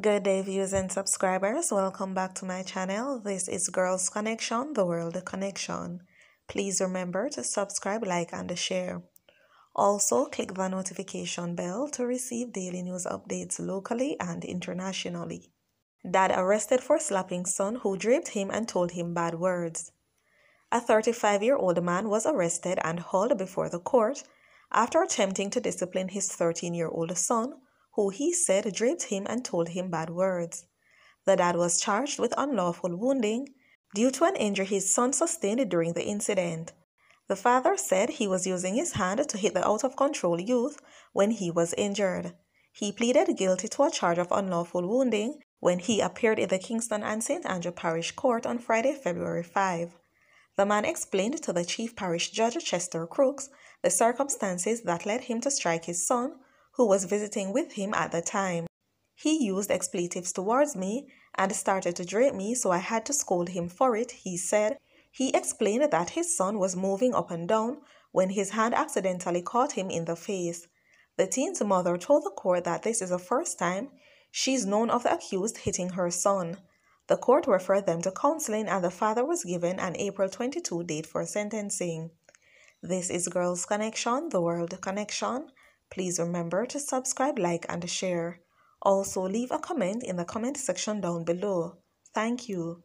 Good day, viewers and subscribers. Welcome back to my channel. This is Girls Connection, the World Connection. Please remember to subscribe, like, and share. Also, click the notification bell to receive daily news updates locally and internationally. Dad arrested for slapping son who draped him and told him bad words. A 35 year old man was arrested and hauled before the court after attempting to discipline his 13 year old son who he said draped him and told him bad words. The dad was charged with unlawful wounding due to an injury his son sustained during the incident. The father said he was using his hand to hit the out of control youth when he was injured. He pleaded guilty to a charge of unlawful wounding when he appeared in the Kingston and St. Andrew Parish Court on Friday, February 5. The man explained to the Chief Parish Judge Chester Crooks the circumstances that led him to strike his son, who was visiting with him at the time. He used expletives towards me and started to drape me, so I had to scold him for it, he said. He explained that his son was moving up and down when his hand accidentally caught him in the face. The teen's mother told the court that this is the first time she's known of the accused hitting her son. The court referred them to counseling, and the father was given an April 22 date for sentencing. This is Girls Connection, the World Connection. Please remember to subscribe, like, and share. Also, leave a comment in the comment section down below. Thank you.